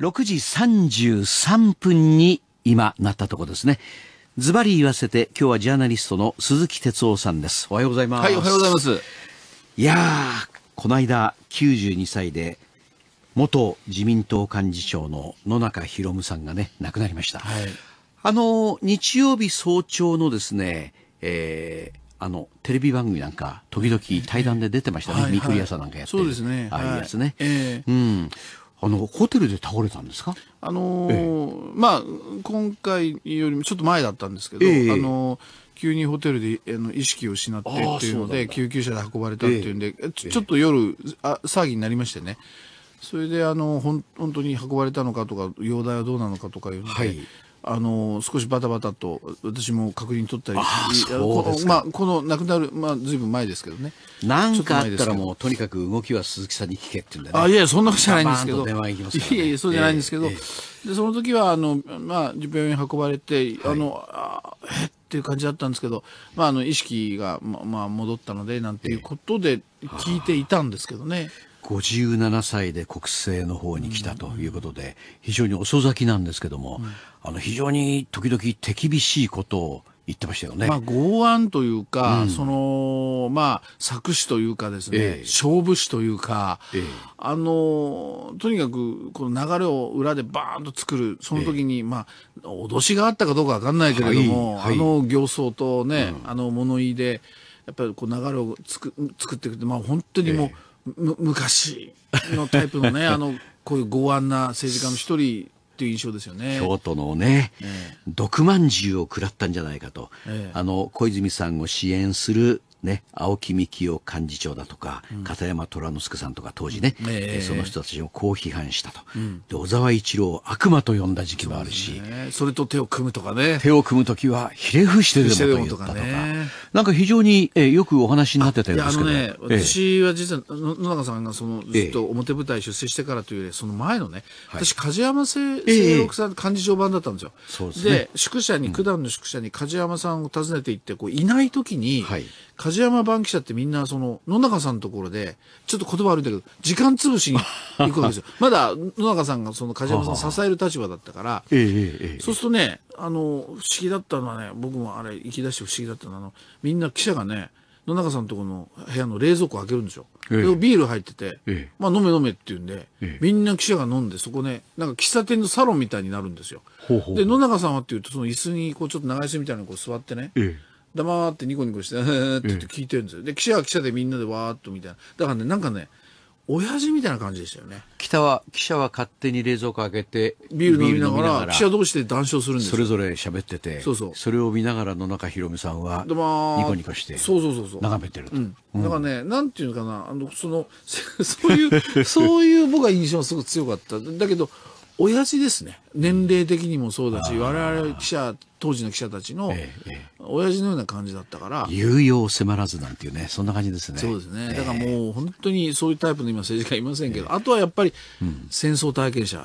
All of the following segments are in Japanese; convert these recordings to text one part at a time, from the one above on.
6時33分に今なったところですね。ズバリ言わせて、今日はジャーナリストの鈴木哲夫さんです。おはようございます。はい、おはようございます。いやー、この間92歳で、元自民党幹事長の野中博夢さんがね、亡くなりました。はい、あの、日曜日早朝のですね、えー、あの、テレビ番組なんか、時々対談で出てましたね。はいはい、くり屋さんなんかやってそうですね。ああいうやつね。はい、えー、うん。あのホテルで倒れたんですかあのーええ、まあ、今回よりもちょっと前だったんですけど、え、あのー、急にホテルであの意識を失ってっていうので救急車で運ばれたっていうんで、ちょちょっと夜あ騒ぎになりましてねそれであの本当に運ばれたのかとか容体はどうなのかとかいうので、はい、あの少しバタバタと私も確認取ったりまあ、この亡くなる、まあ、ずいぶん前ですけどねなんかあったらもうとにかく動きは鈴木さんに聞けってんで、ねあいやそんなことじゃないんですけど、ね、いやいやそうじゃないんですけど、えー、でその時はあの、まあ、病院運ばれて、あの、はえっっていう感じだったんですけど、まあ、あの意識が、ま、まあ戻ったのでなんていうことで聞いていたんですけどね。えー57歳で国政の方に来たということで、非常に遅咲きなんですけども、あの非常に時々手厳しいことを言ってましたよね。まあ、剛腕というか、うん、その、まあ、作詞というかですね、ええ、勝負師というか、え、あの、とにかく、この流れを裏でバーンと作る、その時に、まあ、脅しがあったかどうかわかんないけれども、はいはい、あの形相とね、うん、あの物言いで、やっぱりこう流れをつく作っていくと、まあ、本当にもう、む昔のタイプのね あのこういう剛腕な政治家の一人っていう印象ですよね京都のね、ええ、毒まんじゅうを食らったんじゃないかと、ええ、あの小泉さんを支援するね、青木幹雄幹事長だとか、うん、片山虎之助さんとか当時ね、えー、その人たちをこう批判したと、うん、で小沢一郎を悪魔と呼んだ時期もあるしそ、ね,、れと手を組むとかね手を組む時はひれ伏してでもと言ったとかとか、ね、なんか非常に、えー、よくお話になってたようですけどあのね、えー、私は実は野中さんがそのずっと表舞台出世してからというよりその前のね、私梶山清六さん、幹事長版だったんですよそうです、ね、で宿舎に、九段の宿舎に梶山さんを訪ねていってこういない時に、はい梶山番記者ってみんな、その、野中さんのところで、ちょっと言葉悪いんだけど、時間潰しに行くわけですよ。まだ野中さんがその梶山さん支える立場だったから、そうするとね、あの、不思議だったのはね、僕もあれ、行き出して不思議だったのは、あの、みんな記者がね、野中さんのところの部屋の冷蔵庫開けるんですよ。ええ、ビール入ってて、ええ、まあ飲め飲めって言うんで、え、みんな記者が飲んで、そこね、なんか喫茶店のサロンみたいになるんですよ。ほうほうで、野中さんはっていうと、その椅子にこうちょっと長椅子みたいなのこう座ってね、黙ってニコニコして、えーってって聞いてるんですよ。で、記者は記者でみんなでわーっとみたいな。だからね、なんかね、親父みたいな感じでしたよね。北は、記者は勝手に冷蔵庫開けて、ビール飲みながら、記者同士で談笑するんですそれぞれ喋ってて、そうそう。それを見ながら野中ひろみさんは、ニコニコして、そうそうそうそう。眺めてると。うん。だからね、なんていうのかな、あの、その、そういう、そういう僕は印象はすごく強かった。だけど、親父ですね年齢的にもそうだし我々記者当時の記者たちの親父のような感じだったから、有用猶予を迫らずなんていうねそんな感じですねそうですねだからもう本当にそういうタイプの今政治家いませんけど、あとはやっぱり戦争体験者、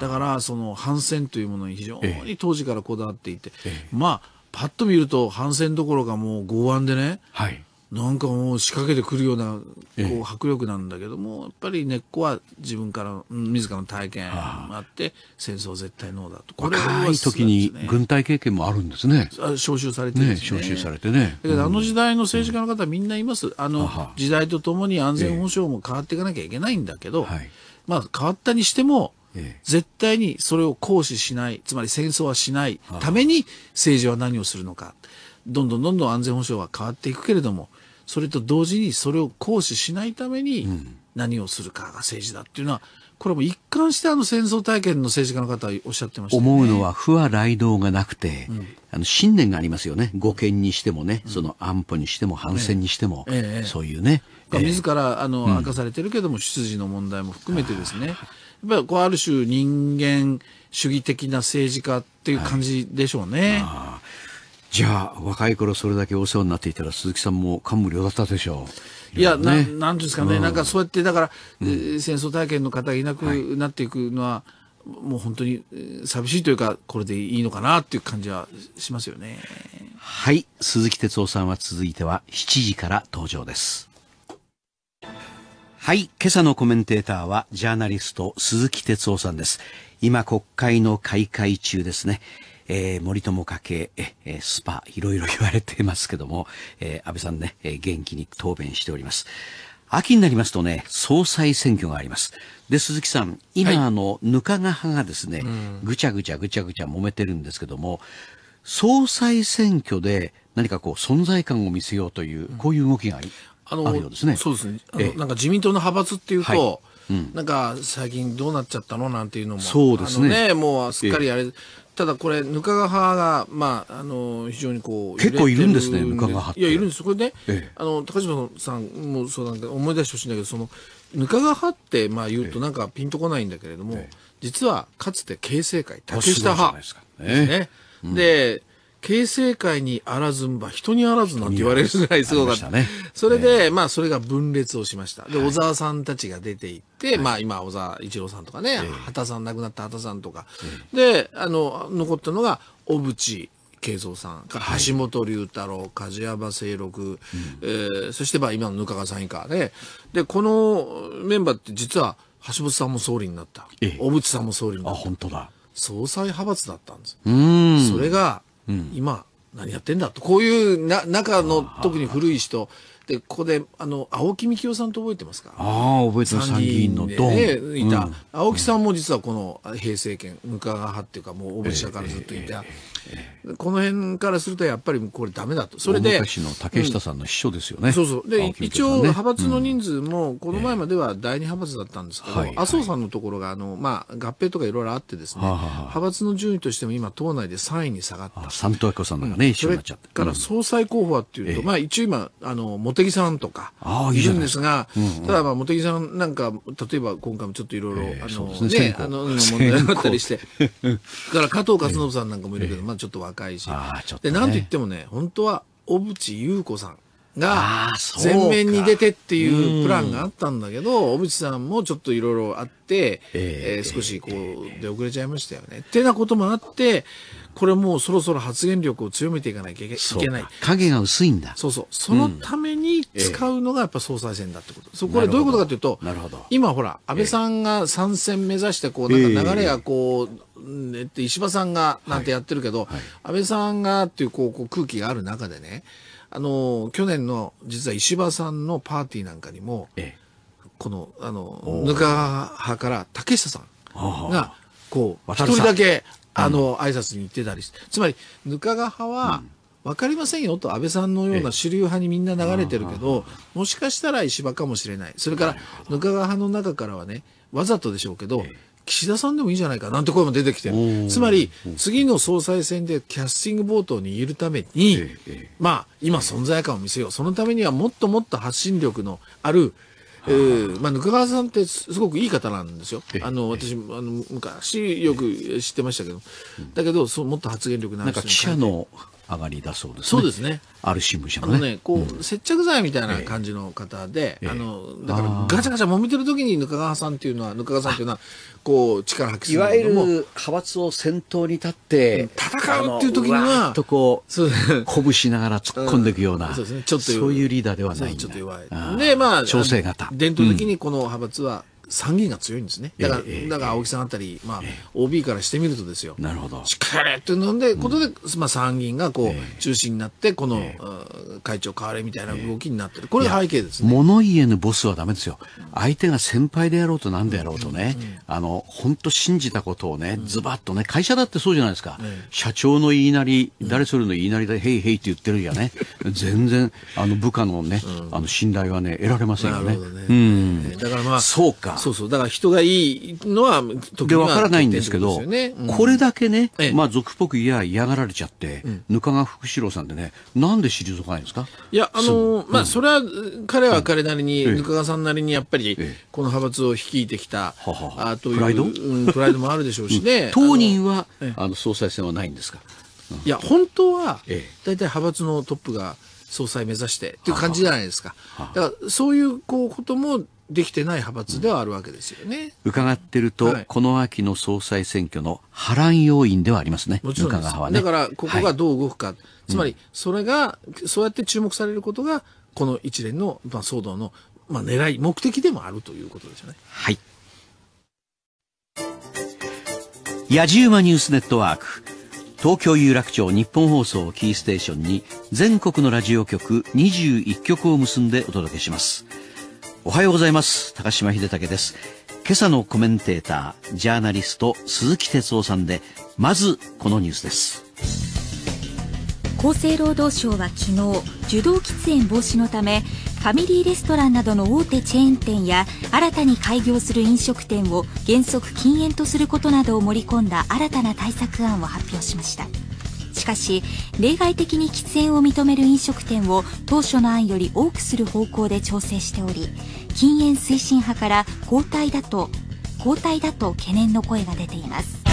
だからその反戦というものに非常に当時からこだわっていて、まあパッと見ると反戦どころかもう剛腕でね、はい、なんかもう仕掛けてくるようなこう迫力なんだけども、やっぱり根っこは自分から自らの体験があって戦争絶対ノーだとこれは、ね、時に軍隊経験もあるんですね招集されてね招集されてねだけどあの時代の政治家の方みんないます、あの時代とともに安全保障も変わっていかなきゃいけないんだけど、まあ変わったにしても絶対にそれを行使しないつまり戦争はしないために政治は何をするのか。どんどんどんどん安全保障は変わっていくけれども、それと同時にそれを行使しないために何をするかが政治だっていうのは、これも一貫してあの戦争体験の政治家の方おっしゃってました、ね、思うのは不和雷道がなくて、うん、あの信念がありますよね。護憲にしてもね、うん、その安保にしても反戦にしても、ええ、そういうね。自らあの、明かされてるけども、出自の問題も含めてですね。やっぱりこうある種人間主義的な政治家っていう感じでしょうね。はいじゃあ若い頃それだけお世話になっていたら鈴木さんも感無量だったでしょういや、ね、ななんですかね、うん、なんかそうやってだから、うん、戦争体験の方がいなくなっていくのは、はい、もう本当に寂しいというかこれでいいのかなっていう感じはしますよねはい鈴木哲夫さんは続いては7時から登場ですはい今朝のコメンテーターはジャーナリスト鈴木哲夫さんです今国会の開会中ですねえー、森友家系、えスパ、いろいろ 言われてますけども、え安倍さんね、え元気に答弁しております。秋になりますとね、総裁選挙があります。で、鈴木さん、今、あの、ぬかが派がですね、ぐちゃぐちゃぐちゃぐちゃ揉めてるんですけども、総裁選挙で何かこう存在感を見せようという、こういう動きがあり、のあるようですね。そうですね。あの、ええ、なんか自民党の派閥っていうと、はいうん、なんか最近どうなっちゃったのなんていうのも、そうですねねもうすっかりあれ、えただこれ、ぬかが派が、まあ、あの非常にこう結構いるんですね、ぬかが派って。いや、いるんです、これね、ええ、あの高島さんもそうなんで、思い出してほしいんだけど、そのぬかが派って、まあ、言うと、なんかピンとこないんだけれども、え、実はかつて形成会、竹下派ですね。で、形成界にあらずんば人にあらずなんて言われるぐらいすごかった。ね、それで、まあそれが分裂をしました。で、小沢さんたちが出ていって、はい、まあ今小沢一郎さんとかね、えー、畑さん亡くなった畑さんとか、で、あの、残ったのが小渕慶三さん、はい、橋本龍太郎、梶山清六、うん、えー、そしてまあ今のかがさん以下で、で、このメンバーって実は橋本さんも総理になった。小渕さんも総理になった。あ、本当だ。総裁派閥だったんです。うん。それが、うん、今、何やってんだと、こういうな中の特に古い人、で、ここで、あの、青木幹雄さんと覚えてますかああ、覚えてます。参議院のドン。ね、いた、青木さんも実はこの平成権、額賀派っていうか、もう、小渕社からずっといた、えーえこの辺からするとやっぱりこれだめだとそれで昔の竹下さんの秘書ですよね、うん、そうそうで、一応派閥の人数もこの前までは第二派閥だったんですけど、えー、麻生さんのところがあの、まあ、合併とかいろいろあってですね、はは派閥の順位としても今党内で3位に下がった三戸明子さんがね、うん、一緒になっちゃってから総裁候補はっていうと、えー、まあ、一応今あの茂木さんとかいるんですが、うんうん、ただ茂木さんなんか例えば今回もちょっといろいろあの、ね、あの問題があったりしてから加藤勝信さんなんかもいるけど、まんちょっと若いし、ね、でなんと言ってもね本当は小渕優子さんが全面に出てっていうプランがあったんだけど、小渕さんもちょっといろいろあって、えー、えー、少しこう出遅れちゃいましたよね。えー、ってなこともあって、これもうそろそろ発言力を強めていかなきゃいけない。影が薄いんだ。そうそう。そのために使うのがやっぱ総裁選だってこと。そこれどういうことかというと、今ほら、安倍さんが参戦目指して、こう、なんか流れがこう、えって、石破さんがなんてやってるけど、安倍さんがっていうこう空気がある中でね、あの、去年の実は石破さんのパーティーなんかにも、この、あの、ぬか派から竹下さんが、こう、一人だけあの、挨拶に行ってたりして、つまり、額が派は、分かりませんよと安倍さんのような主流派にみんな流れてるけど、もしかしたら石破かもしれない、それから額が派の中からはね、わざとでしょうけど、岸田さんでもいいんじゃないかなんて声も出てきてる、つまり次の総裁選でキャスティングボートにいるために、まあ、今、存在感を見せよう、そのためにはもっともっと発信力のあるえーまあ、ぬか川さんってすごくいい方なんですよ、あの私あの、昔よく知ってましたけど、だけど、そうもっと発言力のある人なんか記者の上がりだそうですね。そうですね。ある新聞社のね。のねこう、うん、接着剤みたいな感じの方で、ええ、あの、だからガチャガチャ揉めてる時にぬかがわさんっていうのは、ぬかがわさんっていうのは、こう、力発揮するいわゆる、派閥を先頭に立って、戦うっていう時には、とこう、そうです鼓舞しながら突っ込んでいくような、そうですね。ちょっとそういうリーダーではないんだ。ちょっと弱い。で、まあ、調整型。伝統的にこの派閥は、うん参議院が強いんですね。だから、えだから青木さんあたり、まあ、えー、OB からしてみるとですよ。なるほど。しっかりってなんで、ことで、うん、まあ、参議院がこう、中心になって、この、会長代われみたいな動きになってる、これが背景です、ね、物言えぬボスはだめですよ、相手が先輩でやろうとなんでやろうとね、あの本当、信じたことをね、ズバッとね、会社だってそうじゃないですか、社長の言いなり、誰それの言いなりで、へいへいって言ってるじゃね、全然あの部下のね、あの信頼はね、得られませんよね。うん、だからまあ、そうか、そうそう、だから人がいいのは、時にはで分からないんですけど、これだけね、まあ、俗っぽく言や嫌がられちゃって、ぬかが福士郎さんでね、なんで退かないですかいや、あのー、まあ、それは彼は彼なりに、額、賀さんなりにやっぱり、この派閥を率いてきた、あというプライド、うん、プライドもあるでしょうしね。当人は、あの総裁選はないんですか、いや、本当は、大体派閥のトップが総裁目指してっていう感じじゃないですか。だから、そういうこうことも、できてない派閥ではあるわけですよね。伺ってると、はい、この秋の総裁選挙の波乱要因ではありますね。もちろんです。ね、だから、ここがどう動くか、はいつまり、それが、そうやって注目されることが、この一連の、まあ、騒動の、まあ、狙い、目的でもあるということですよね。はい。やじ馬ニュースネットワーク。東京有楽町日本放送キーステーションに全国のラジオ局21局を結んでお届けします。おはようございます。高島秀武です。今朝のコメンテーター、ジャーナリスト鈴木哲夫さんで、まずこのニュースです。厚生労働省は昨日受動喫煙防止のためファミリーレストランなどの大手チェーン店や新たに開業する飲食店を原則禁煙とすることなどを盛り込んだ新たな対策案を発表しましたしかし例外的に喫煙を認める飲食店を当初の案より多くする方向で調整しており禁煙推進派から後退だと交代だと懸念の声が出ています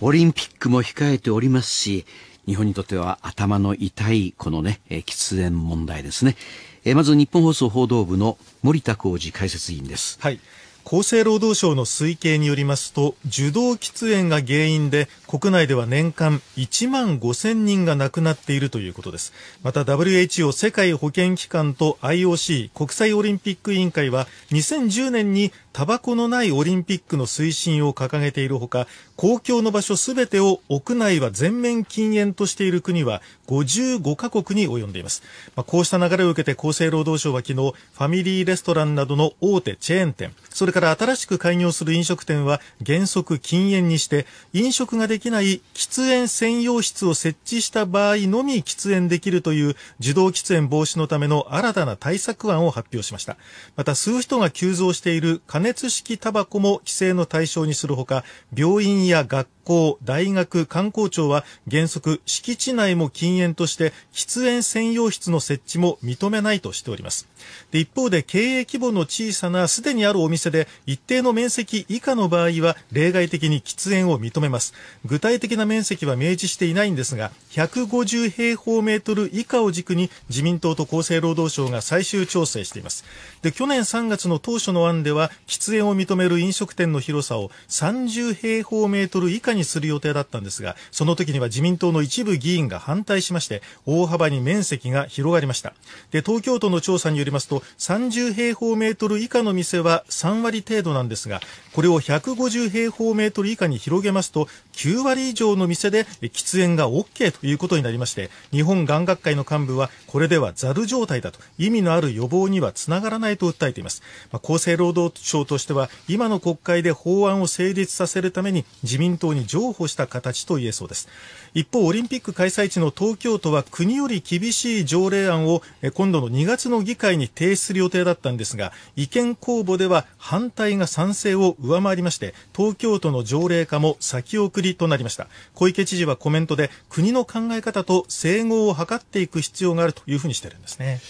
オリンピックも控えておりますし日本にとっては頭の痛いこのね、えー、喫煙問題ですね、えー、まず日本放送報道部の森田浩二解説委員です、はい、厚生労働省の推計によりますと受動喫煙が原因で国内では年間1万5000人が亡くなっているということですまた WHO 世界保健機関と IOC 国際オリンピック委員会は2010年にタバコのないオリンピックの推進を掲げているほか、公共の場所すべてを屋内は全面禁煙としている国は55カ国に及んでいます。まあ、こうした流れを受けて厚生労働省は昨日、ファミリーレストランなどの大手チェーン店、それから新しく開業する飲食店は原則禁煙にして、飲食ができない喫煙専用室を設置した場合のみ喫煙できるという自動喫煙防止のための新たな対策案を発表しました。また、数人が急増している熱式タバコも規制の対象にするほか、病院や学校、大学、観光庁は原則敷地内も禁煙として喫煙専用室の設置も認めないとしております。で一方で経営規模の小さなすでにあるお店で一定の面積以下の場合は例外的に喫煙を認めます。具体的な面積は明示していないんですが、150平方メートル以下を軸に自民党と厚生労働省が最終調整しています。で去年3月の当初の案では喫煙を認める飲食店の広さを30平方メートル以下にする予定だったんですが、その時には自民党の一部議員が反対しまして、大幅に面積が広がりました。で、東京都の調査によりますと、30平方メートル以下の店は3割程度なんですが、これを150平方メートル以下に広げますと9割以上の店で喫煙が OK ということになりまして日本がん学会の幹部はこれではざる状態だと意味のある予防にはつながらないと訴えています、まあ、厚生労働省としては今の国会で法案を成立させるために自民党に譲歩した形と言えそうです一方オリンピック開催地の東京都は国より厳しい条例案を今度の2月の議会に提出する予定だったんですが意見公募では反対が賛成を上回りまして東京都の条例化も先送りとなりました小池知事はコメントで国の考え方と整合を図っていく必要があるというふうにしてるんですね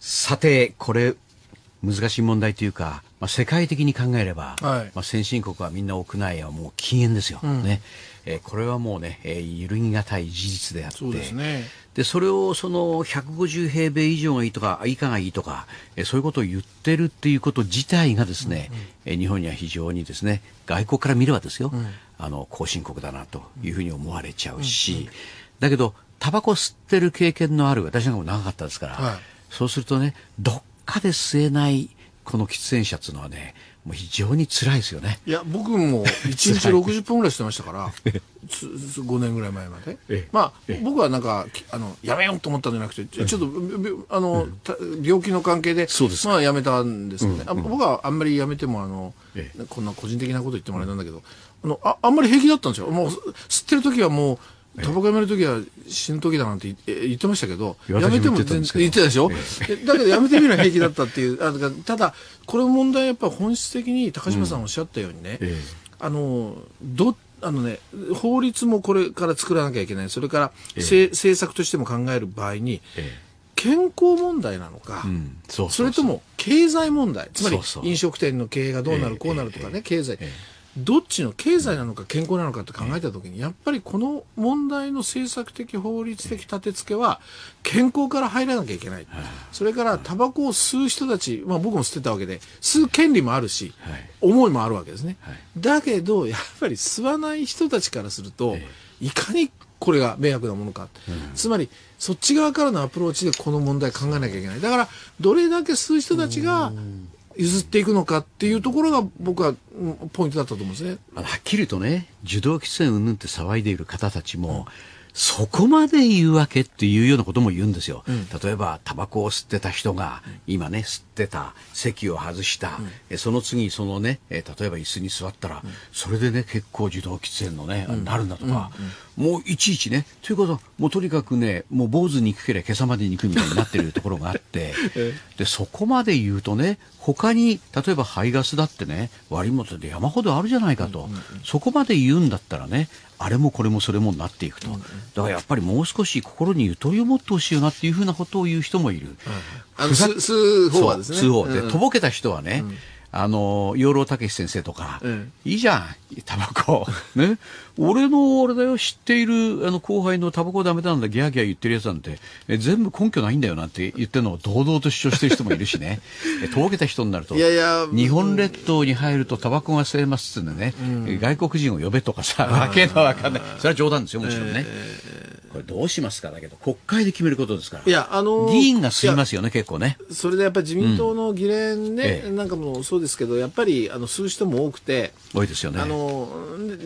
さてこれ難しい問題というか、まあ、世界的に考えれば、はい、まあ、先進国はみんな屋内はもう禁煙ですよ、うん、ねえー、これはもうね、えー、揺るぎがたい事実であって、そうですねでそれをその150平米以上がいいとか以下がいいとかそういうことを言ってるっていうこと自体がですね、うんうん、日本には非常にですね外国から見ればですよ、うん、あの後進国だなというふうに思われちゃうし、うんうん、だけどタバコ吸ってる経験のある私なんかも長かったですから、はい、そうするとねどっかで吸えないこの喫煙者っていうのはねもう非常に辛いですよね。いや、僕も1日60分ぐらいしてましたから、5年ぐらい前まで。まあ、僕はなんか、あの、やめようと思ったんじゃなくて、ちょっと、あの、病気の関係で、す。まあ、やめたんですよね、僕はあんまりやめても、あの、こんな個人的なこと言ってもらえたんだけど、あのあ、あんまり平気だったんですよ。もう、吸ってる時はもう、タバコやめるときは死ぬときだなんて言ってましたけど、やめても全然言ってたでしょ、えだけどやめてみれば平気だったっていう、あただ、これ問題やっぱ本質的に高島さんおっしゃったようにね、うん、あのどあのね、法律もこれから作らなきゃいけない、それから、え政策としても考える場合に、え健康問題なのか、うんそうそうそう、それとも経済問題、つまり飲食店の経営がどうなる、えこうなるとかね、経済。どっちの経済なのか健康なのかって考えたときにやっぱりこの問題の政策的法律的立て付けは健康から入らなきゃいけない、それからタバコを吸う人たち、まあ、僕も吸ってたわけで吸う権利もあるし、思いもあるわけですね、だけどやっぱり吸わない人たちからすると、いかにこれが迷惑なものか、つまりそっち側からのアプローチでこの問題考えなきゃいけないだからどれだけ吸う人たちが譲っていくのかっていうところが僕はポイントだったと思うんですね。まあ、はっきりとね、受動喫煙うんぬんって騒いでいる方たちも、そこまで言うわけっていうようなことも言うんですよ。うん、例えば、タバコを吸ってた人が、今ね、吸ってた、席を外した、うん、その次、そのね、例えば椅子に座ったら、うん、それでね、結構受動喫煙のね、なるんだとか、もういちいちねということもうとにかくねもう坊主に行くけりゃ今朝までに行くみたいになってるところがあって でそこまで言うとね他に例えば排ガスだってね割り元で山ほどあるじゃないかと、そこまで言うんだったらねあれもこれもそれもなっていくと、だからやっぱりもう少し心にゆとりを持ってほしいよなっていうふうなことを言う人もいる。うん、あの数報はですね。数で、とぼけた人はね、あの養老孟先生とか、いいじゃんタバコ。ね。俺の、俺だよ、知っている、あの、後輩のタバコダメなんだ、ギャーギャー言ってるやつなんて、え全部根拠ないんだよなんて言ってるのを堂々と主張してる人もいるしね。え、とぼけた人になると、いやいや、日本列島に入るとタバコが吸えますってんでね、うん、外国人を呼べとかさ、わけのわかんない。それは冗談ですよ、もちろんね。えー、これどうしますかだけど、国会で決めることですから。いや、あのー、議員が吸いますよね、結構ね。それでやっぱり自民党の議連ね、うんなんかもそうですけど、やっぱり、あの、吸う人も多くて、多いですよねあの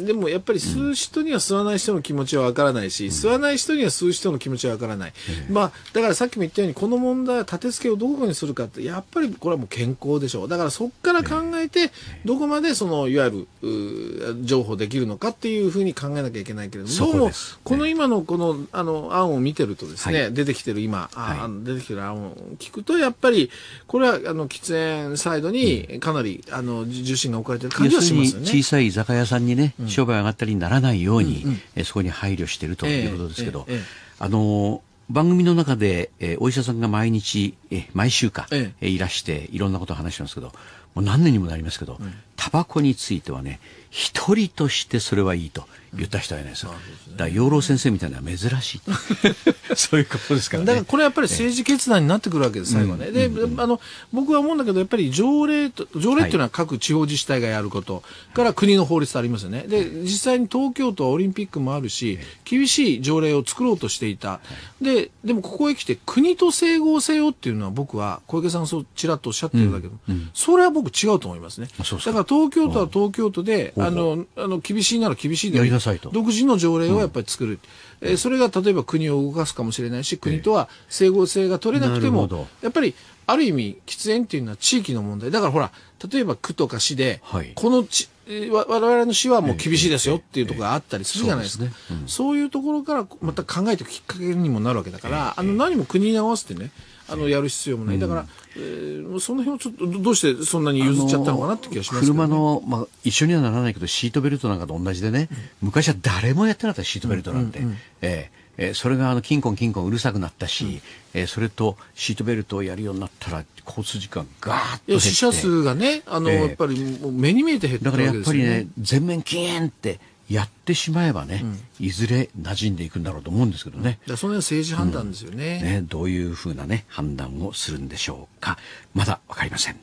でもやっぱり吸う人には吸わない人の気持ちはわからないし、うん、吸わない人には吸う人の気持ちはわからない、うん、まあ、だからさっきも言ったようにこの問題は立て付けをどこにするかってやっぱりこれはもう健康でしょうだからそこから考えてどこまでそのいわゆる情報できるのかっていうふうに考えなきゃいけないけれどもどうもこの今のこのあの案を見てるとですね、はい、出てきてる今、はい、出てきてる案を聞くとやっぱりこれはあの喫煙サイドにかなり、うん、あの受信が置かれてる感じはします小さい居酒屋さんにね、商売上がったりにならないように、うんうん、えそこに配慮しているということですけど、えーえー、あの番組の中で、えー、お医者さんが毎日、えー、毎週か、えー、いらして、いろんなことを話してますけど、もう何年にもなりますけど、タバコについてはね、一人としてそれはいいと。言った人はいないですよ、ね、だから養老先生みたいなのは珍しい そういうことですから、ね、だからこれはやっぱり政治決断になってくるわけです、最後ね、うん、で、うん、あの僕は思うんだけど、やっぱり条例と、条例っていうのは各地方自治体がやること、はい、から国の法律とありますよね、で実際に東京都はオリンピックもあるし、厳しい条例を作ろうとしていた、はい、ででもここへ来て、国と整合性をっていうのは、僕は小池さん、そうちらっとおっしゃってるだけど、うん、それは僕、違うと思いますね。だから東京都は東京都で、あのあの厳しいなら厳しいでさいと独自の条例をやっぱり作る、うん、えー、それが例えば国を動かすかもしれないし国とは整合性が取れなくても、えー、やっぱりある意味喫煙っていうのは地域の問題だからほら例えば区とか市で、はい、このちわれの市はもう厳しいですよっていうところがあったりするじゃないですか、そうそういうところからまた考えていくきっかけにもなるわけだから、あの何も国に合わせてねあのやる必要もない、だから、えー、その辺をちょっとどうしてそんなに譲っちゃったのかなって気がします、ね、車の、まあ、一緒にはならないけどシートベルトなんかと同じでね、昔は誰もやってなかったシートベルトなんて、うんえーえそれがあのキンコンキンコンうるさくなったし、うん、えー、それとシートベルトをやるようになったら交通時間ガーッと死者数がねあの、えー、やっぱり目に見えて減ったわけです、ね、だからやっぱりね全面キーンってやってしまえばね、うん、いずれ馴染んでいくんだろうと思うんですけどね。だその政治判断ですよねうん、ね。どういうふうなね、判断をするんでしょうか。まだわかりません。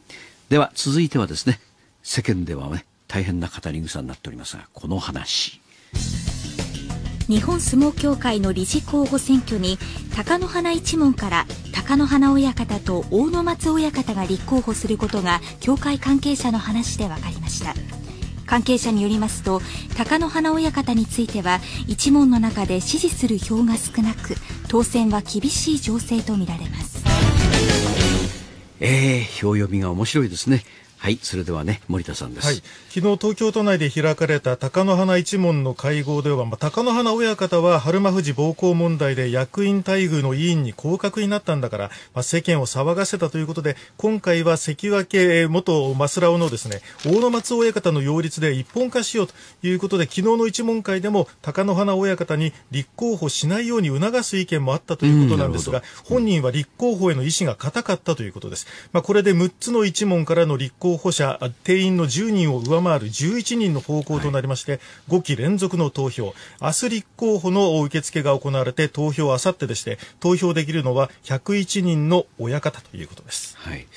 では、続いてはですね、世間ではね、大変な語り草になっておりますが、この話。日本相撲協会の理事候補選挙に貴乃花一門から貴乃花親方と大野松親方が立候補することが協会関係者の話で分かりました。関係者によりますと貴乃花親方については一門の中で支持する票が少なく当選は厳しい情勢とみられますえー、票読みが面白いですねはい、それではね、森田さんです。はい、昨日東京都内で開かれた貴乃花一門の会合では、まあ、花親方は春馬富士暴行問題で役員待遇の委員に降格になったんだから、まあ、世間を騒がせたということで、今回は関脇元マスラオのですね、大野松親方の擁立で一本化しようということで、昨日の一門会でも貴乃花親方に立候補しないように促す意見もあったということなんですが、うん、本人は立候補への意思が固かったということです。まあ、これで6つの一門からの立候候補者、定員の10人を上回る11人の方向となりまして、はい、5期連続の投票、明日立候補の受付が行われて、投票はあさってでして、投票できるのは101人の親方ということです。はい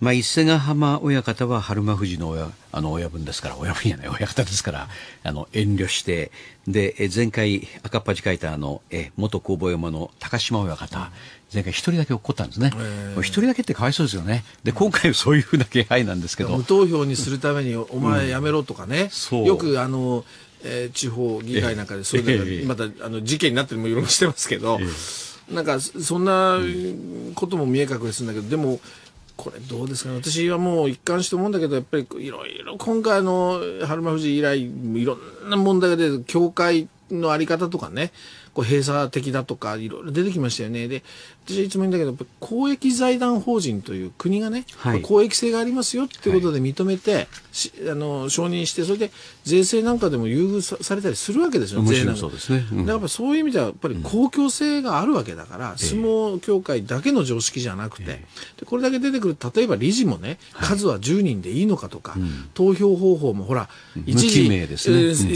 まあ、伊勢ヶ浜親方は春馬富士の親あの親分ですから、親分じゃない、親方ですから、あの遠慮して、で、前回赤っ端書いたあの、え元工房山の高島親方、前回一人だけ起こったんですね。一、人だけってかわいそうですよね。で、今回そういうふうな気配なんですけど。無投票にするためにお前やめろとかね。うん、よくあの、えー、地方議会なんかでそういうのが、またあの事件になってるもいろいろしてますけど、えー、なんかそんなことも見え隠れするんだけど、でも、これどうですかね私はもう一貫して思うんだけどやっぱりいろいろ今回の春馬富士以来いろんな問題が出て教会のあり方とかねこう閉鎖的だとかいろいろ出てきましたよねで私いつもいいんだけど公益財団法人という国がね、はい、公益性がありますよってことで認めて、あの承認してそれで税制なんかでも優遇されたりするわけですよね。そうですね、うん、だからそういう意味ではやっぱり公共性があるわけだから、うん、相撲協会だけの常識じゃなくて、えー、これだけ出てくる例えば理事もね数は10人でいいのかとか、投票方法もほら一時、ね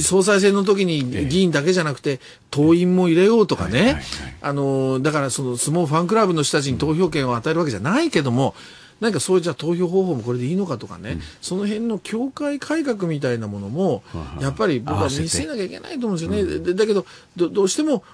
総裁選の時に議員だけじゃなくて党員も入れようとかね、あのだからその相撲ファンァンクラブの人たちに投票権を与えるわけじゃないけども、なんかそういうじゃ投票方法もこれでいいのかとかね、うん、その辺の教会改革みたいなものも、やっぱり僕は見せなきゃいけないと思うんですよね。うん、だけどど、どうしても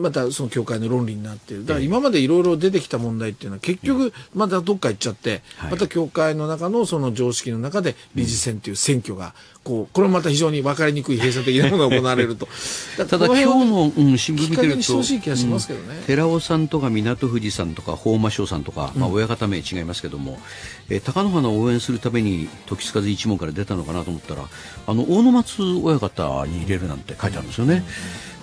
またその教会の論理になっているだから今までいろいろ出てきた問題っていうのは結局またどっか行っちゃって、また教会の中のその常識の中で理事選という選挙がこうこれもまた非常に分かりにくい閉鎖的なものが行われると ただ今日の、うん、新聞見てると、ねうん、寺尾さんとか港富士さんとか法馬省さんとか、まあ、親方名違いますけども、えー、高野花を応援するために時津風一門から出たのかなと思ったらあの大野松親方に入れるなんて書いてあるんですよね、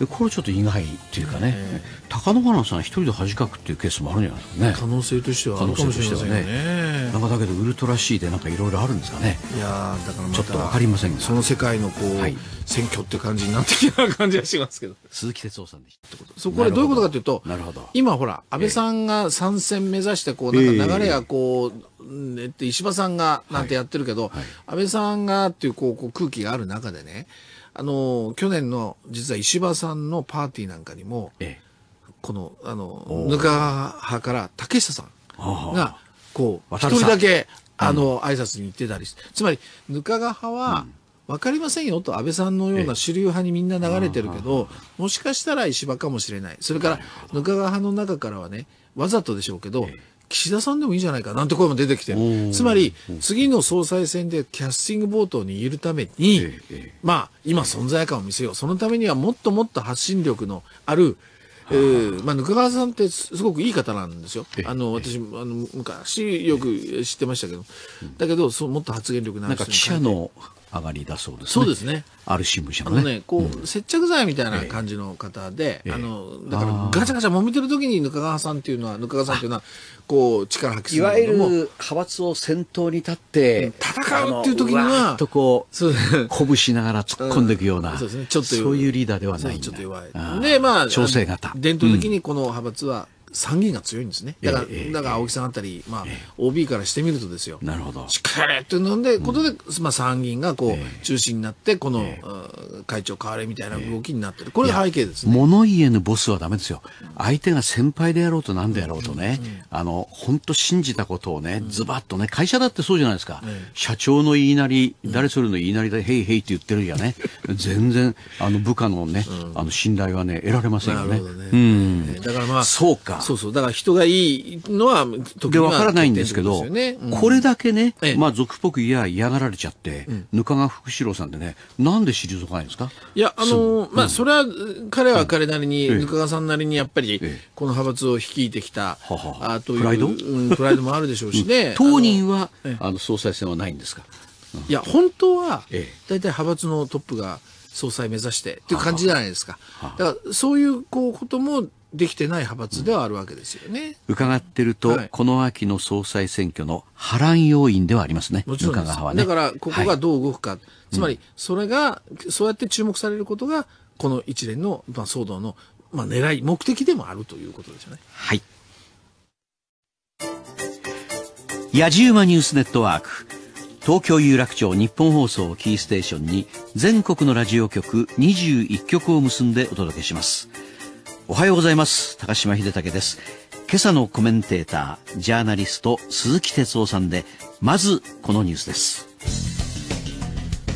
うん、これちょっと意外っていうかね、うん、高野花さん一人で恥かくっていうケースもあるんじゃないですかね可能性としては可能性としてはね、ね、なんかだけどウルトラシーでなんかいろいろあるんですかねいやだからちょっとわかりませんがその世界のこう、はい、選挙って感じになってきた感じがしますけど鈴木哲夫さんでってことそこは、どういうことかというとなるほど今ほら安倍さんが参戦目指してこうなんか流れがこう、えーねって石破さんがなんてやってるけど、はいはい、安倍さんがっていうこう空気がある中でねあの去年の実は石破さんのパーティーなんかにも、ええ、このあのぬか派から竹下さんがこう一人だけあの、挨拶に行ってたりしてつまりぬかが派は、うん分かりませんよと安倍さんのような主流派にみんな流れてるけど、もしかしたら石破かもしれない、それから額賀派の中からはね、わざとでしょうけど、岸田さんでもいいんじゃないかなんて声も出てきてる、つまり次の総裁選でキャスティングボートにいるために、まあ、今、存在感を見せよう、そのためにはもっともっと発信力のある、えーまあ、額川さんってすごくいい方なんですよ、あの私あの、昔よく知ってましたけど、だけどそう、もっと発言力のあるなんか記者の上がりだそうです、ね、そうですね。ある新聞社のね。あのね、こう、うん、接着剤みたいな感じの方で、ええ、あの、だからガチャガチャ揉めてる時にぬかがわさんっていうのは、ぬかがわさんっていうのは、こう、力発揮するいわゆる派閥を先頭に立って、戦うっていう時には、とこう、鼓舞しながら突っ込んでいくような、うん、そうですね。ちょっとそういうリーダーではないんだ。ちょっと弱い。で、まあ、調整型。伝統的にこの派閥は、うん参議院が強いんですね。だから、えだから青木さんあたり、まあ、OB からしてみるとですよ。なるほど。しっかりとうんで、ことで、まあ、参議院がこう、中心になって、この、会長変われみたいな動きになってる。これが背景です、ね、物言えぬボスはダメですよ。相手が先輩であろうとなんであろうとね、うんうん、あの、本当信じたことをね、ズバッとね、会社だってそうじゃないですか。社長の言いなり、誰それの言いなりで、へいへいって言ってるじゃね。全然、あの、部下のね、あの、信頼はね、得られませんよね。ねうん。だからまあ、そうか。そうそう、だから人がいいのは、時は、ね、分からないんですけど、うん、これだけね、まあ、俗っぽくいや、嫌がられちゃって、ぬかが福四郎さんってね、なんで退かないんですかいや、あのー、まあ、それは、彼は彼なりに、ぬかがさんなりに、やっぱり、この派閥を率いてきた、あという、プライド、うん、プライドもあるでしょうしね。当人は、あの、総裁選はないんですかいや、本当は、大体派閥のトップが、総裁目指してっていう感じじゃないですか。だから、そういう、こう、ことも、できてない派閥ではあるわけですよね。伺ってると、はい、この秋の総裁選挙の波乱要因ではありますね、もちろん、ね、だから、ここがどう動くか、はい、つまり、それが、そうやって注目されることが、この一連の、まあ、騒動の、まあ、狙い、目的でもあるということですよね。はい。野じ馬ニュースネットワーク。東京有楽町日本放送キーステーションに全国のラジオ局21局を結んでお届けします。おはようございます。高島秀武です。今朝のコメンテーター、ジャーナリスト、鈴木哲夫さんで、まず、このニュースです。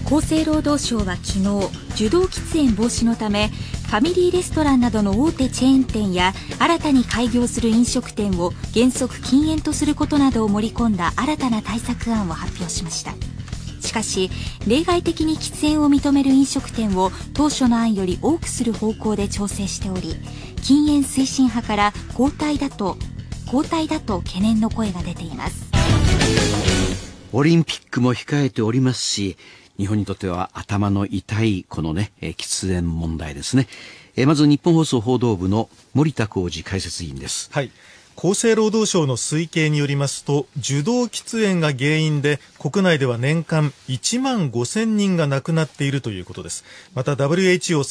厚生労働省は昨日、受動喫煙防止のため、ファミリーレストランなどの大手チェーン店や新たに開業する飲食店を原則禁煙とすることなどを盛り込んだ新たな対策案を発表しましたしかし例外的に喫煙を認める飲食店を当初の案より多くする方向で調整しており禁煙推進派から交代だと交代だと懸念の声が出ていますオリンピックも控えておりますし日本にとっては頭の痛いこのね喫煙問題ですねえまず日本放送報道部の森田浩二解説委員です、はい、厚生労働省の推計によりますと受動喫煙が原因で国内では年間1万5000人が亡くなっているということですまた WHO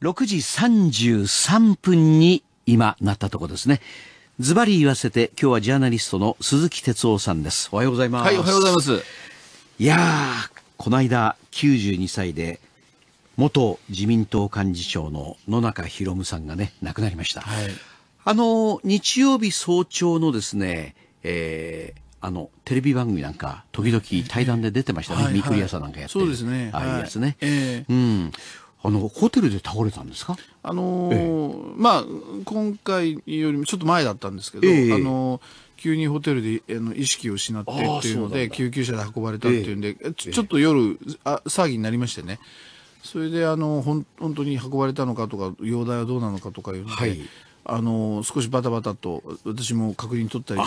6時33分に今なったとこですね。ズバリ言わせて、今日はジャーナリストの鈴木哲夫さんです。おはようございます。はい、おはようございます。いやー、この間、92歳で、元自民党幹事長の野中博夢さんがね、亡くなりました。はい、あの、日曜日早朝のですね、えー、あのテレビ番組なんか時々対談で出てましたね、はく三國屋さんなんかやってそうですね、ああいうやつね、はい、えー、うん、あのホテルで倒れたんですかあのーええ、まあ、今回よりもちょっと前だったんですけど、え、あのー、急にホテルであの意識を失ってっていうので救急車で運ばれたっていうんで、ちょっと夜あ騒ぎになりましてねそれであの本当に運ばれたのかとか容体はどうなのかとかいうので、はい、あの少しバタバタと私も確認取ったり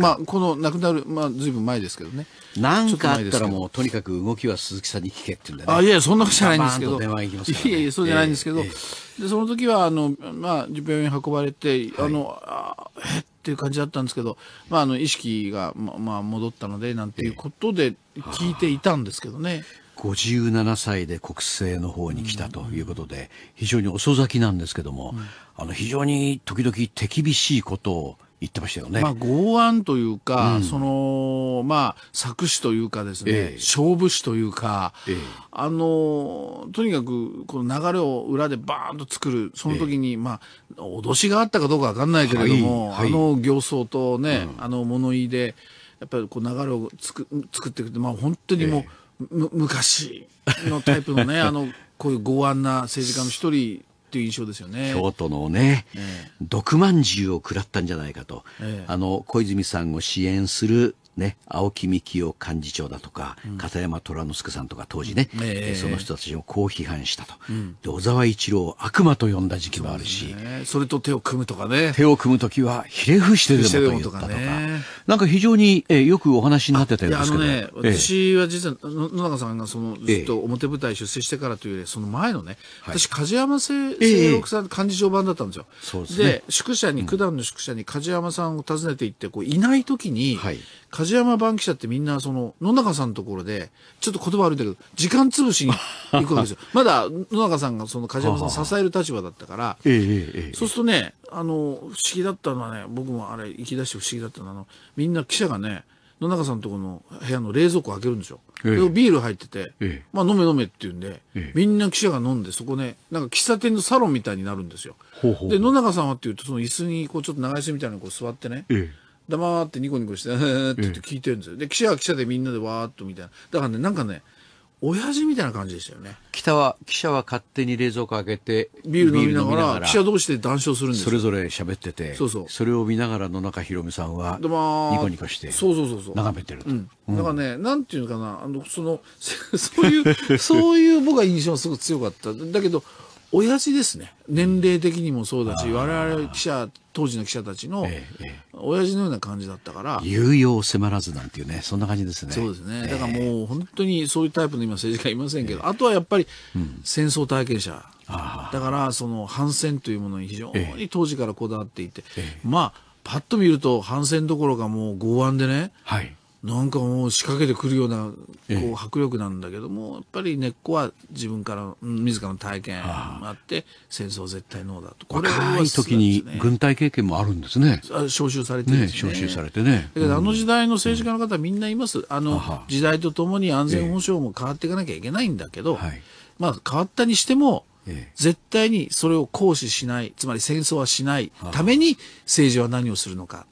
まあ、この亡くなる、まあ、ずいぶん前ですけどねなんかあったらもうとにかく動きは鈴木さんに聞けってうんで、ね、あいやそんなことじゃないんですけど、ね、いやいやそうじゃないんですけど、えー、でその時はあの、まあ、病院運ばれて、はい、あのあえっていう感じだったんですけど、まあ、あの意識が、ま、まあ、戻ったのでなんていうことで聞いていたんですけどね。えー57歳で国政の方に来たということで、非常に遅咲きなんですけども、あの非常に時々手厳しいことを言ってましたよね。まあ、剛腕というか、うん、その、まあ、作詞というかですね、ええ、勝負師というか、え、あの、とにかく、この流れを裏でバーンと作る、その時に、まあ、脅しがあったかどうかわかんないけれども、はいはい、あの形相とね、うん、あの物言いで、やっぱりこう流れをつく作っていくって、まあ、本当にもう、む昔のタイプのね あのこういう剛腕な政治家の一人っていう印象ですよね京都のね、ええ、毒まんじゅうを食らったんじゃないかと、ええ、あの小泉さんを支援するね、青木幹雄幹事長だとか、うん、片山虎之助さんとか当時ね、えー、その人たちをこう批判したと、うん、小沢一郎を悪魔と呼んだ時期もあるし、ね、それと手を組むとかね手を組む時はひれ伏してでもと言ったとかとか、ね、なんか非常に、えー、よくお話になってたようですけど、ね、私は実は野中さんがそのずっと表舞台出世してからというよりその前のね、私梶山清六さん、幹事長版だったんですよそうです、ね、で宿舎に、九段の宿舎に梶山さんを訪ねていってこういない時に、はい、梶梶山番記者ってみんな、その、野中さんのところで、ちょっと言葉悪いんだけど、時間潰しに行くわけですよ。まだ野中さんがその梶山さん支える立場だったから、そうするとね、あの、不思議だったのはね、僕もあれ、行き出して不思議だったのは、あの、みんな記者がね、野中さんのところの部屋の冷蔵庫開けるんですよ。ええ、ビール入ってて、ええ、まあ飲め飲めって言うんで、え、みんな記者が飲んで、そこね、なんか喫茶店のサロンみたいになるんですよ。ほうほうで、野中さんはっていうと、その椅子にこうちょっと長椅子みたいなのにこう座ってね、黙ってニコニコして、えー、ってって聞いてるんですよ。で、記者は記者でみんなでわーっとみたいな。だからね、なんかね、親父みたいな感じでしたよね。北は、記者は勝手に冷蔵庫開けて、ビール飲みながら、がら記者同士で談笑するんですそれぞれ喋ってて、そうそう。それを見ながら野中宏美さんは、ニコニコして、そうそうそうそう。眺めてると。うん。だからね、なんていうのかな、あの、その、そういう、そういう僕は印象すごく強かった。だけど、親父ですね年齢的にもそうだし我々記者当時の記者たちの親父のような感じだったから、有用を迫らずなんていうねそんな感じですねそうですねだからもう本当にそういうタイプの今政治家いませんけど、あとはやっぱり戦争体験者、だからその反戦というものに非常に当時からこだわっていて、まあパッと見ると反戦どころかもう剛腕でね、はいなんかもう仕掛けてくるようなこう迫力なんだけども、やっぱり根っこは自分から自らの体験もあって戦争絶対ノーだとこれは、ね、い時に軍隊経験もあるんですね招集されてね招集されてねだけどあの時代の政治家の方みんないます、あの時代とともに安全保障も変わっていかなきゃいけないんだけど、まあ変わったにしても絶対にそれを行使しないつまり戦争はしないために政治は何をするのか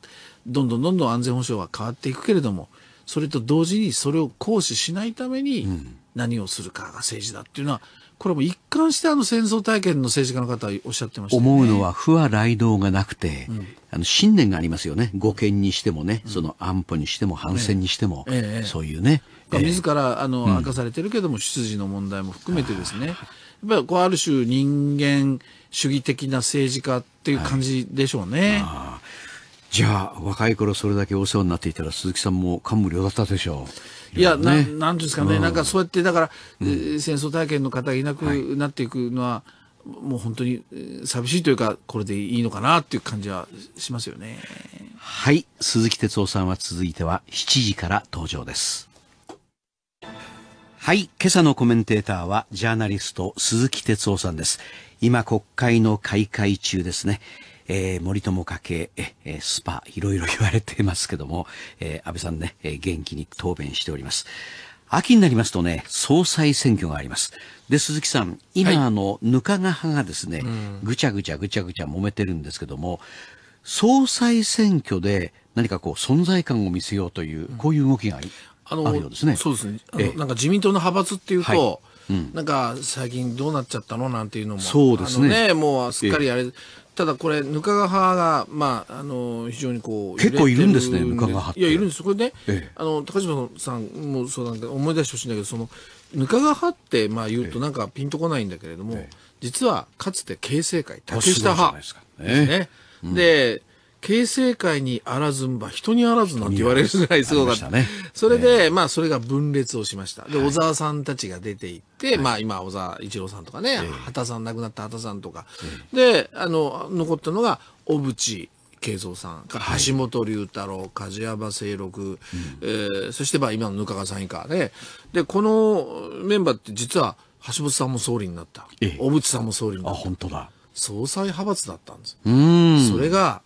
どんどんどんどん安全保障は変わっていくけれどもそれと同時にそれを行使しないために何をするかが政治だっていうのは、これも一貫してあの戦争体験の政治家の方おっしゃってました、ね、思うのは不和雷道がなくて、うん、あの信念がありますよね。護憲にしてもね、うん、その安保にしても反戦にしても、ええ、そういうね。ええ、自らあの、明かされてるけども、出自の問題も含めてですね。やっぱりこうある種人間主義的な政治家っていう感じでしょうね。はいじゃあ、若い頃それだけお世話になっていたら、鈴木さんも感無量だったでしょう。いや、ね、ななんですかね、うん、なんかそうやって、だから、うん、戦争体験の方がいなくなっていくのは、はい、もう本当に寂しいというか、これでいいのかなっていう感じはしますよね。はい、鈴木哲夫さんは続いては7時から登場です。はい、今朝のコメンテーターは、ジャーナリスト鈴木哲夫さんです。今、国会の開会中ですね。えー、森友家系、えスパ、いろいろ 言われてますけども、え安倍さんね、え元気に答弁しております。秋になりますとね、総裁選挙があります。で、鈴木さん、今、あの、ぬかが派がですね、ぐちゃぐちゃぐちゃぐちゃ揉めてるんですけども、総裁選挙で何かこう存在感を見せようという、こういう動きがあのるようですね。そうですね。あのなんか自民党の派閥っていうと、うん、なんか最近どうなっちゃったのなんていうのも、そうですねねもうすっかりあれ、ただこれ、ぬかが派が、まあ、あの非常にこう結構いるんですね、ぬかが派いや、いるんです、これね、ええ、あの高島さんもそうなんで、思い出してほしいんだけど、そのぬかが派って、まあ、言うと、なんかピンとこないんだけれども、え、実はかつて形成会、竹下派ですね。で、うん、形成界にあらずんば人にあらずなんて言われるぐらいすごかった。ね、それで、まあそれが分裂をしました。で、小沢さんたちが出ていって、はい、まあ今小沢一郎さんとかね、えー、畑さん亡くなった畑さんとか、えー、で、あの、残ったのが小渕慶三さん、はい、橋本龍太郎、梶山清六、うん、えー、そしてまあ今の額賀さん以下で、で、このメンバーって実は橋本さんも総理になった。小渕さんも総理になった。あ、本当だ。総裁派閥だったんです。うん。それが、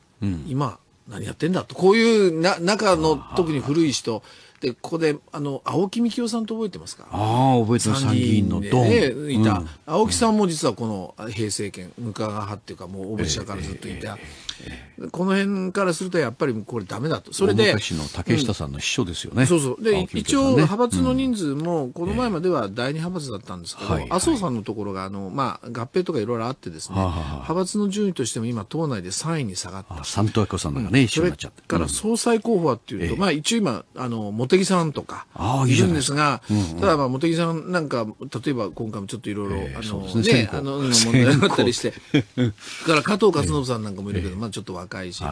今、何やってんだと、こういうな中の特に古い人、ってここであの青木幹雄さんと覚えてますかああ覚えてます参議院のドン、ね、いた、うん、青木さんも実はこの平成権無化派っていうかもう小渕社からずっといた、えーえー、この辺からするとやっぱりこれだめだとそれで昔の竹下さんの秘書ですよね、うん、そうそうで、ね、一応派閥の人数もこの前までは第二派閥だったんですけど、えー、麻生さんのところがあの、まあ、合併とかいろいろあってですね、派閥の順位としても今党内で3位に下がった三党役子さんがね、うん、一緒になっちゃってから総裁候補はっていうと、まあ一応今あの茂茂木さんとかいるんですが、いいうんうん、ただ、まあ、茂木さんなんか、例えば今回もちょっといろいろ、あの、ね、あの、問題があったりして、から加藤勝信さんなんかもいるけど、まあちょっと若いし、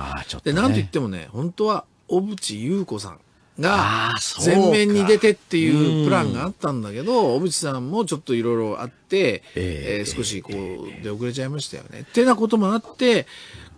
で、なんと言ってもね、本当は、小渕優子さん。が全面に出てっていうプランがあったんだけど、小渕さんもちょっといろいろあって、えー、えー、少しこう出遅れちゃいましたよね。えー、ってなこともあって、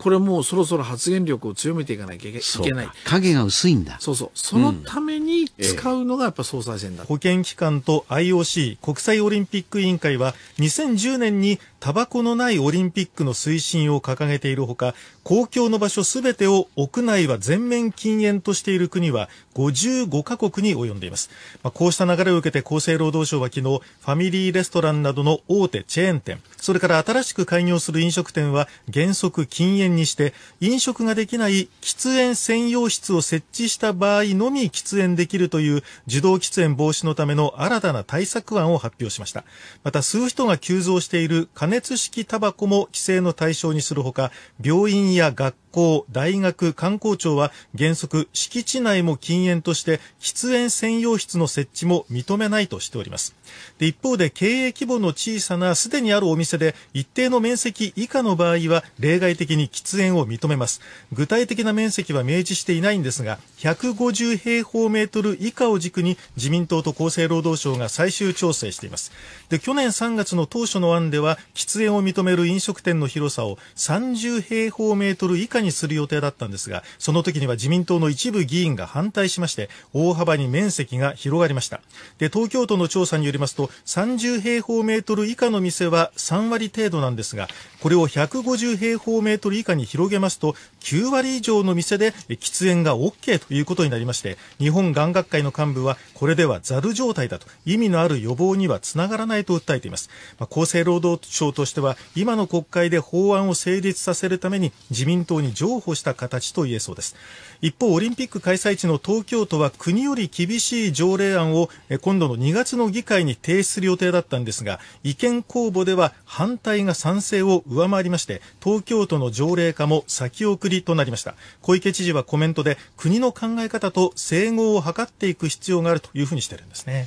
これもうそろそろ発言力を強めていかなきゃいけない。影が薄いんだ。そうそう。そのために使うのがやっぱ総裁選だ。うんええ、保健機関と IOC、国際オリンピック委員会は2010年にタバコのないオリンピックの推進を掲げているほか、公共の場所すべてを屋内は全面禁煙としている国は55カ国に及んでいます。まあ、こうした流れを受けて厚生労働省は昨日、ファミリーレストランなどの大手チェーン店、それから新しく開業する飲食店は原則禁煙にして、飲食ができない喫煙専用室を設置した場合のみ喫煙できるという受動喫煙防止のための新たな対策案を発表しました。また、吸う人が急増している加熱式タバコも規制の対象にするほか、病院や学校、大学、観光庁は原則敷地内も禁煙として喫煙専用室の設置も認めないとしております。で一方で経営規模の小さなすでにあるお店で一定の面積以下の場合は例外的に喫煙を認めます。具体的な面積は明示していないんですが、150平方メートル以下を軸に自民党と厚生労働省が最終調整しています。で去年3月の当初の案では喫煙を認める飲食店の広さを30平方メートル以下にする予定だったんですが、その時には自民党の一部議員が反対しまして、大幅に面積が広がりました。で、東京都の調査によりますと、30平方メートル以下の店は3割程度なんですが、これを150平方メートル以下に広げますと、9割以上の店で喫煙が OK ということになりまして、日本眼学会の幹部は、これではザル状態だと、意味のある予防にはつながらないと訴えています。まあ、厚生労働省としては、今の国会で法案を成立させるために、自民党に譲歩した形と言えそうです一方オリンピック開催地の東京都は国より厳しい条例案を今度の2月の議会に提出する予定だったんですが意見公募では反対が賛成を上回りまして東京都の条例化も先送りとなりました小池知事はコメントで国の考え方と整合を図っていく必要があるというふうにしてるんですね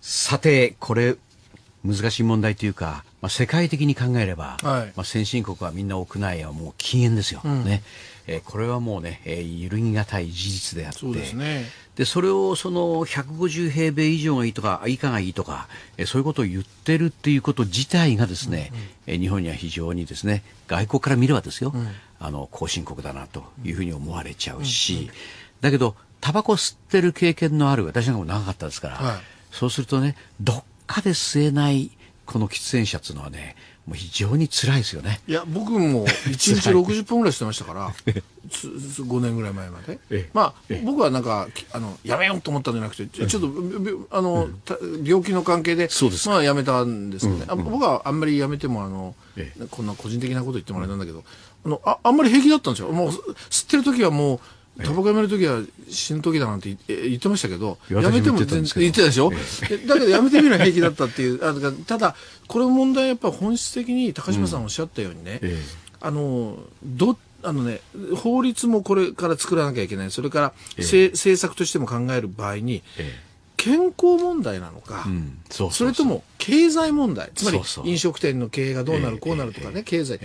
さてこれ難しい問題というか、まあ、世界的に考えれば、はい、まあ、先進国はみんな屋内はもう禁煙ですよ、うん、ねえー、これはもうね、えー、揺るぎがたい事実であってそうで、ね、それをその150平米以上がいいとか以下がいいとか、えー、そういうことを言ってるっていうこと自体がですね、うんうん、えー、日本には非常にですね外国から見ればですよ、うん、あの後進国だなというふうに思われちゃうし、うんうん、だけどタバコ吸ってる経験のある私なんかも長かったですから、はい、そうするとねどっかで吸えないこの喫煙者っていうのはねもう非常に辛いですよねいや僕も1日60本ぐらいしてましたから5 年ぐらい前まで、まあ、僕はなんかあのやめようと思ったんじゃなくてちょっとあの、うん、病気の関係でそうでまあ、やめたんですけどね、うんうん、僕はあんまりやめてもあの、こんな個人的なこと言ってもらえなんだけどあのああんまり平気だったんですよもう吸ってる時はもうタバコやめるときは死ぬときだなんて言ってましたけど、やめても全然言ってたでしょ、だけどやめてみる平気だったっていう、あ ただ、これ問題やっぱ本質的に高島さんおっしゃったようにね、あのどあのね、法律もこれから作らなきゃいけない、それから、政策としても考える場合に、健康問題なのか、それとも経済問題、つまり飲食店の経営がどうなる、こうなるとかね、経済。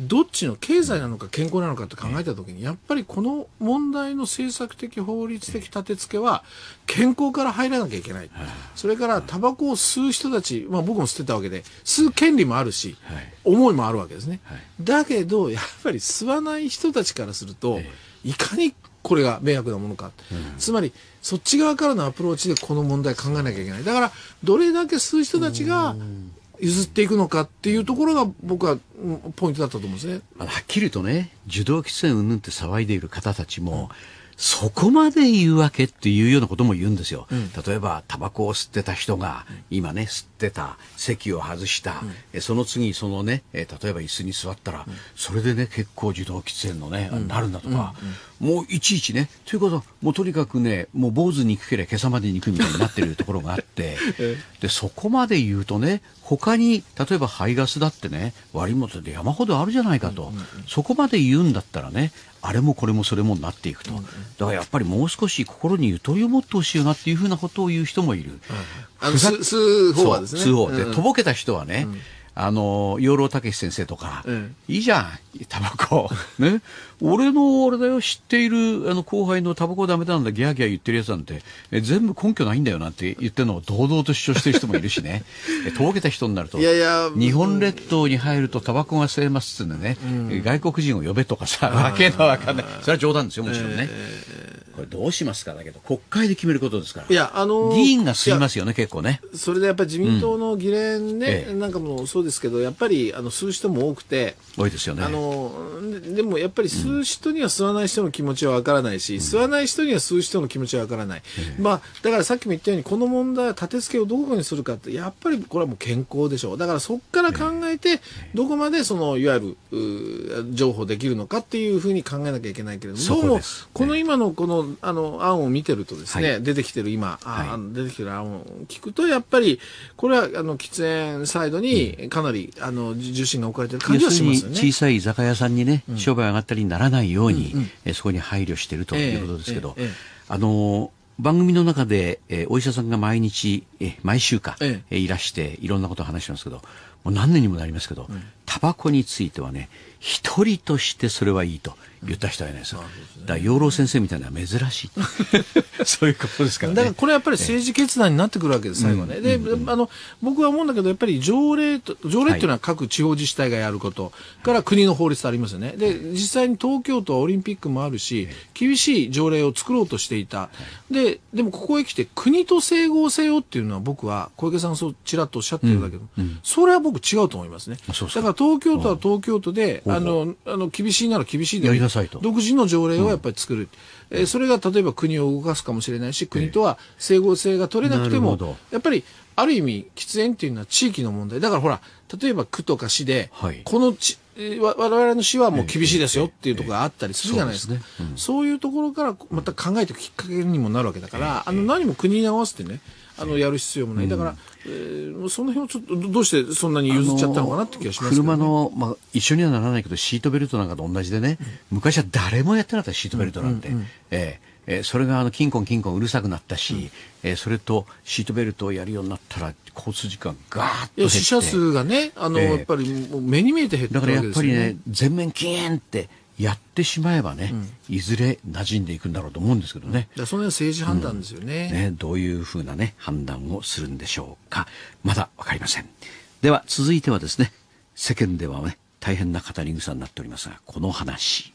どっちの経済なのか健康なのかって考えたときにやっぱりこの問題の政策的法律的立て付けは健康から入らなきゃいけないそれからタバコを吸う人たち、まあ、僕も吸ってたわけで吸う権利もあるし、思いもあるわけですね、だけどやっぱり吸わない人たちからすると、いかにこれが迷惑なものか、つまりそっち側からのアプローチでこの問題考えなきゃいけないだからどれだけ吸う人たちが譲っていくのかっていうところが僕はポイントだったと思うんですね。はっきりとね、受動喫煙うんぬんって騒いでいる方たちも、うんそこまで言うわけっていうようなことも言うんですよ。うん、例えば、タバコを吸ってた人が、今ね、吸ってた、席を外した、うん、その次、そのね、例えば椅子に座ったら、うん、それでね、結構自動喫煙のね、なるんだとか、もういちいちね、ということは、もうとにかくね、もう坊主に行くけりゃ今朝までに行くみたいになってるところがあって、で、そこまで言うとね、他に、例えば排ガスだってね、割りもで山ほどあるじゃないかと、そこまで言うんだったらね、あれもこれもそれもなっていくと、だからやっぱりもう少し心にゆとりを持ってほしいよなっていうふうなことを言う人もいる。うん、あの、吸う方はですね。吸う方で、とぼけた人はね、あの養老孟先生とか、うん、いいじゃんタバコ ね俺のれだよ知っているあの後輩のタバコダメなんだギャーギャー言ってるやつなんてえ全部根拠ないんだよなんて言ってるのを堂々と主張してる人もいるしねとぼけた人になるといやいや日本列島に入るとタバコが吸えますってね、うん、外国人を呼べとかさわけのわかんないそれは冗談ですよもちろんね。えーこれどうしますかだけど、国会で決めることですから。いや、あの議員が吸いますよね、結構ね。それでやっぱり自民党の議連ね、うん、なんかもそうですけど、やっぱりあの吸う人も多くて。多いですよね。あの、でもやっぱり吸う人には吸わない人の気持ちはわからないし、うん、吸わない人には吸う人の気持ちはわからない。うん、まあ、だからさっきも言ったように、この問題は立て付けをどこにするかって、やっぱりこれはもう健康でしょう。だからそこから考えて、どこまでその、いわゆる、譲歩できるのかっていうふうに考えなきゃいけないけれども、どうも、この今のこのあの案を見てるとですね、はい、出てきてる今、はい、出てきてる案を聞くと、やっぱり、これはあの喫煙サイドにかなり、うん、あの重心が置かれてる感じはしますよね。小さい居酒屋さんにね、商売上がったりにならないように、うんうん、えそこに配慮してるということですけど、えーえー、あの番組の中で、えー、お医者さんが毎日、えー、毎週か、えー、いらしていろんなことを話してますけどもう何年にもなりますけど、うん、タバコについてはね、一人としてそれはいいと言った人はいないですよ。うん、だ養老先生みたいなのは珍しい。そういうことですからね。だからこれやっぱり政治決断になってくるわけです、最後ね。うん、で、うん、あの、僕は思うんだけど、やっぱり条例と、条例っていうのは各地方自治体がやること、はい、から国の法律とありますよね。で、実際に東京都はオリンピックもあるし、厳しい条例を作ろうとしていた。はい、で、でもここへ来て国と整合性をっていうのは僕は、小池さんそうちらっとおっしゃってるんだけど、それは僕違うと思いますね。そうそうだから東京都は東京都で、あの、あの、厳しいなら厳しいで、やりなさいと。独自の条例をやっぱり作る。えー、それが例えば国を動かすかもしれないし、国とは整合性が取れなくても、えー、やっぱり、ある意味、喫煙っていうのは地域の問題。だからほら、例えば区とか市で、はい、このち、我々の市はもう厳しいですよっていうところがあったりするじゃないですか。そういうところからまた考えていくきっかけにもなるわけだから、あの、何も国に合わせてね、あのやる必要もない、だから、えー、その辺をちょっとどうしてそんなに譲っちゃったのかなって気がします、ね、車の、まあ、一緒にはならないけどシートベルトなんかと同じでね、昔は誰もやってなかったシートベルトなんて。えーえそれがあのキんコんキんうるさくなったし、うん、えー、それとシートベルトをやるようになったら交通時間がーと死者数がねあの、えー、やっぱり目に見えて減っただからやっぱりね全面きーってやってしまえばね、うん、いずれ馴染んでいくんだろうと思うんですけどね。だその辺は政治判断ですよねうん、ね。どういうふうなね、判断をするんでしょうか。まだわかりません。では続いてはですね、世間ではね、大変な語り草になっておりますが、この話。